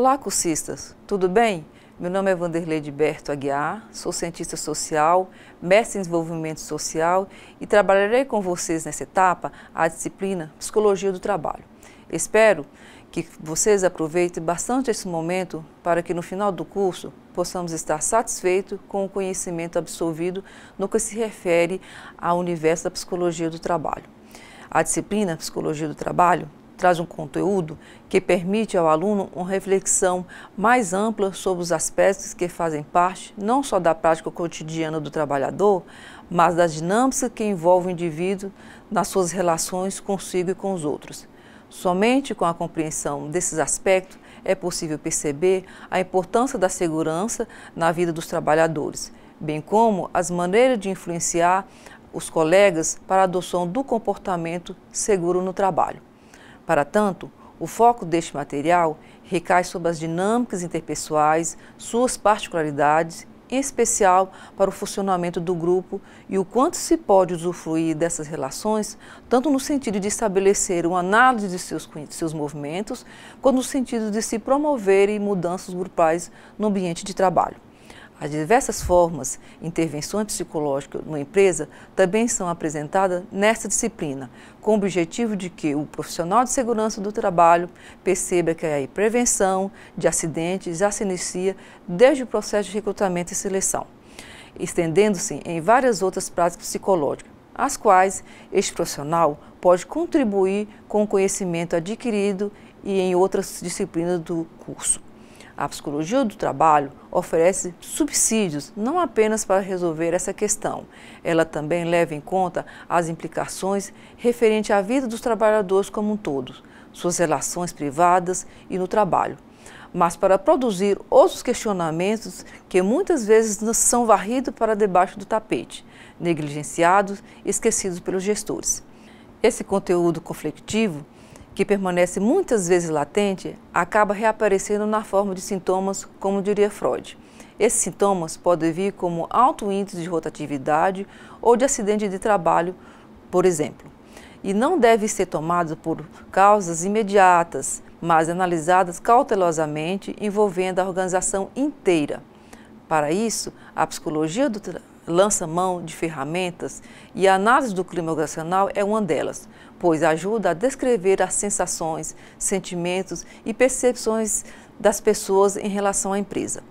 Olá, cursistas, tudo bem? Meu nome é Vanderlei de Berto Aguiar, sou cientista social, mestre em desenvolvimento social e trabalharei com vocês nessa etapa a disciplina Psicologia do Trabalho. Espero que vocês aproveitem bastante esse momento para que no final do curso possamos estar satisfeitos com o conhecimento absorvido no que se refere ao universo da psicologia do trabalho. A disciplina Psicologia do Trabalho traz um conteúdo que permite ao aluno uma reflexão mais ampla sobre os aspectos que fazem parte não só da prática cotidiana do trabalhador, mas das dinâmicas que envolvem o indivíduo nas suas relações consigo e com os outros. Somente com a compreensão desses aspectos é possível perceber a importância da segurança na vida dos trabalhadores, bem como as maneiras de influenciar os colegas para a adoção do comportamento seguro no trabalho. Para tanto, o foco deste material recai sobre as dinâmicas interpessoais, suas particularidades, em especial para o funcionamento do grupo e o quanto se pode usufruir dessas relações, tanto no sentido de estabelecer uma análise de seus, seus movimentos, quanto no sentido de se promoverem mudanças grupais no ambiente de trabalho. As diversas formas, de intervenção psicológica numa empresa também são apresentadas nesta disciplina, com o objetivo de que o profissional de segurança do trabalho perceba que a prevenção de acidentes já se inicia desde o processo de recrutamento e seleção, estendendo-se em várias outras práticas psicológicas, as quais este profissional pode contribuir com o conhecimento adquirido e em outras disciplinas do curso. A psicologia do trabalho oferece subsídios não apenas para resolver essa questão, ela também leva em conta as implicações referente à vida dos trabalhadores como um todo, suas relações privadas e no trabalho mas para produzir outros questionamentos que muitas vezes são varridos para debaixo do tapete, negligenciados e esquecidos pelos gestores. Esse conteúdo conflictivo que permanece muitas vezes latente, acaba reaparecendo na forma de sintomas, como diria Freud. Esses sintomas podem vir como alto índice de rotatividade ou de acidente de trabalho, por exemplo, e não devem ser tomados por causas imediatas, mas analisadas cautelosamente envolvendo a organização inteira. Para isso, a psicologia do, lança mão de ferramentas e a análise do clima organizacional é uma delas, pois ajuda a descrever as sensações, sentimentos e percepções das pessoas em relação à empresa.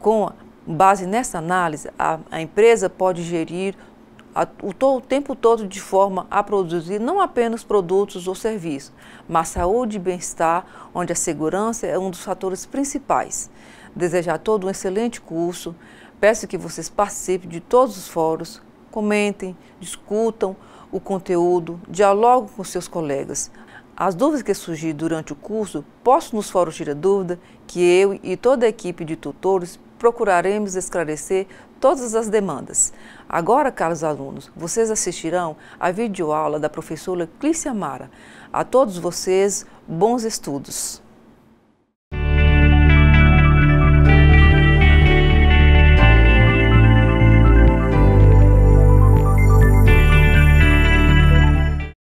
Com base nessa análise, a, a empresa pode gerir a, o, to, o tempo todo de forma a produzir não apenas produtos ou serviços, mas saúde e bem-estar, onde a segurança é um dos fatores principais desejar todo um excelente curso. Peço que vocês participem de todos os fóruns, comentem, discutam o conteúdo, dialoguem com seus colegas. As dúvidas que surgirem durante o curso, posso nos fóruns tirar dúvida, que eu e toda a equipe de tutores procuraremos esclarecer todas as demandas. Agora, caros alunos, vocês assistirão à videoaula da professora Clícia Mara. A todos vocês, bons estudos!